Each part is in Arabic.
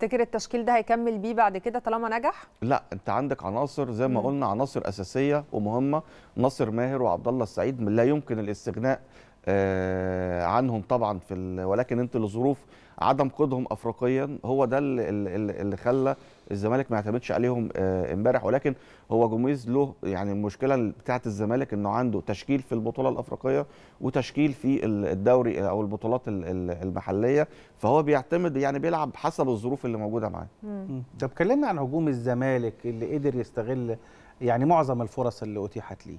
تفتكر التشكيل ده هيكمل بيه بعد كده طالما نجح؟ لا انت عندك عناصر زي ما قلنا عناصر اساسيه ومهمه ناصر ماهر وعبد الله السعيد لا يمكن الاستغناء آه، عنهم طبعا في ولكن انت لظروف عدم قيدهم افريقيا هو ده اللي, اللي خلى الزمالك ما يعتمدش عليهم آه، امبارح ولكن هو جوميز له يعني المشكله بتاعه الزمالك انه عنده تشكيل في البطوله الافريقيه وتشكيل في الدوري او البطولات المحليه فهو بيعتمد يعني بيلعب حسب الظروف اللي موجوده معاه. طب كلمنا عن هجوم الزمالك اللي قدر يستغل يعني معظم الفرص اللي اتيحت ليه.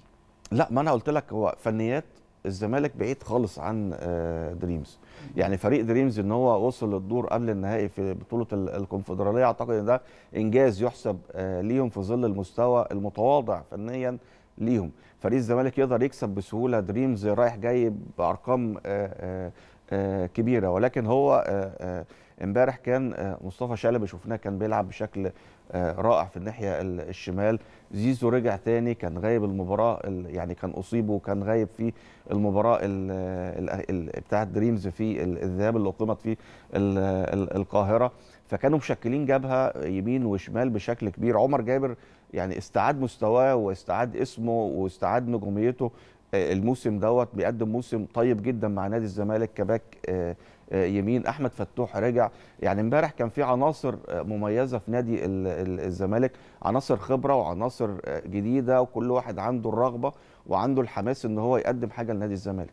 لا ما انا قلت لك هو فنيات الزمالك بعيد خالص عن آه، دريمز يعني فريق دريمز ان هو وصل للدور قبل النهائي في بطوله الكونفدراليه اعتقد ان ده انجاز يحسب آه، ليهم في ظل المستوى المتواضع فنيا ليهم فريق الزمالك يقدر يكسب بسهوله دريمز رايح جاي بارقام آه، آه، كبيره ولكن هو آه، آه، امبارح كان مصطفى شلبي شفناه كان بيلعب بشكل رائع في الناحيه الشمال زيزو رجع تاني كان غايب المباراه يعني كان اصيب وكان غايب في المباراه بتاعه دريمز في الذهاب اللي اقيمت في القاهره فكانوا مشكلين جبهه يمين وشمال بشكل كبير عمر جابر يعني استعاد مستواه واستعاد اسمه واستعاد نجوميته الموسم دوت بيقدم موسم طيب جدا مع نادي الزمالك كباك آه، آه، يمين احمد فتوح رجع يعني امبارح كان في عناصر آه، مميزه في نادي الزمالك عناصر خبره وعناصر جديده وكل واحد عنده الرغبه وعنده الحماس ان هو يقدم حاجه لنادي الزمالك